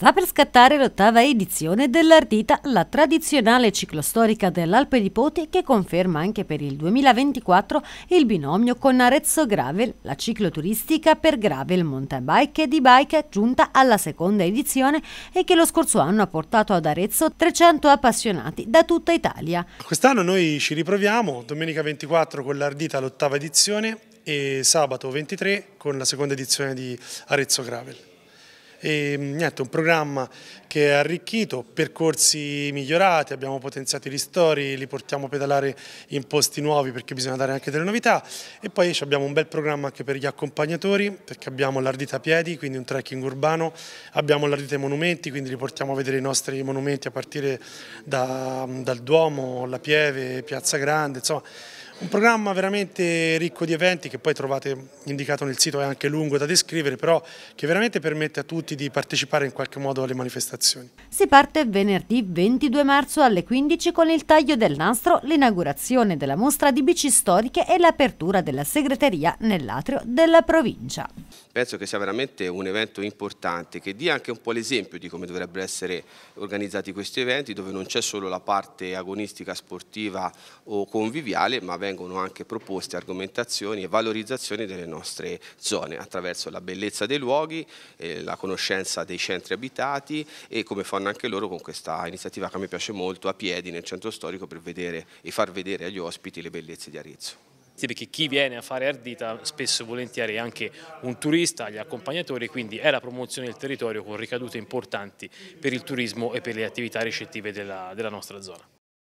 Sta per scattare l'ottava edizione dell'Ardita, la tradizionale ciclostorica dell'Alpe di Poti che conferma anche per il 2024 il binomio con Arezzo Gravel, la cicloturistica per Gravel, mountain bike e di bike giunta alla seconda edizione e che lo scorso anno ha portato ad Arezzo 300 appassionati da tutta Italia. Quest'anno noi ci riproviamo, domenica 24 con l'Ardita l'ottava edizione e sabato 23 con la seconda edizione di Arezzo Gravel. E, niente, un programma che è arricchito, percorsi migliorati, abbiamo potenziato gli ristori, li portiamo a pedalare in posti nuovi perché bisogna dare anche delle novità e poi abbiamo un bel programma anche per gli accompagnatori perché abbiamo l'ardita piedi, quindi un trekking urbano, abbiamo l'ardita ai monumenti, quindi li portiamo a vedere i nostri monumenti a partire da, dal Duomo, la Pieve, Piazza Grande, insomma un programma veramente ricco di eventi che poi trovate indicato nel sito, è anche lungo da descrivere, però che veramente permette a tutti di partecipare in qualche modo alle manifestazioni. Si parte venerdì 22 marzo alle 15 con il taglio del nastro, l'inaugurazione della mostra di bici storiche e l'apertura della segreteria nell'atrio della provincia. Penso che sia veramente un evento importante che dia anche un po' l'esempio di come dovrebbero essere organizzati questi eventi, dove non c'è solo la parte agonistica, sportiva o conviviale, ma vengono anche proposte argomentazioni e valorizzazioni delle nostre zone attraverso la bellezza dei luoghi, eh, la conoscenza dei centri abitati e come fanno anche loro con questa iniziativa che a me piace molto a piedi nel centro storico per vedere e far vedere agli ospiti le bellezze di Arezzo perché chi viene a fare Ardita spesso e volentieri è anche un turista, gli accompagnatori, quindi è la promozione del territorio con ricadute importanti per il turismo e per le attività ricettive della, della nostra zona.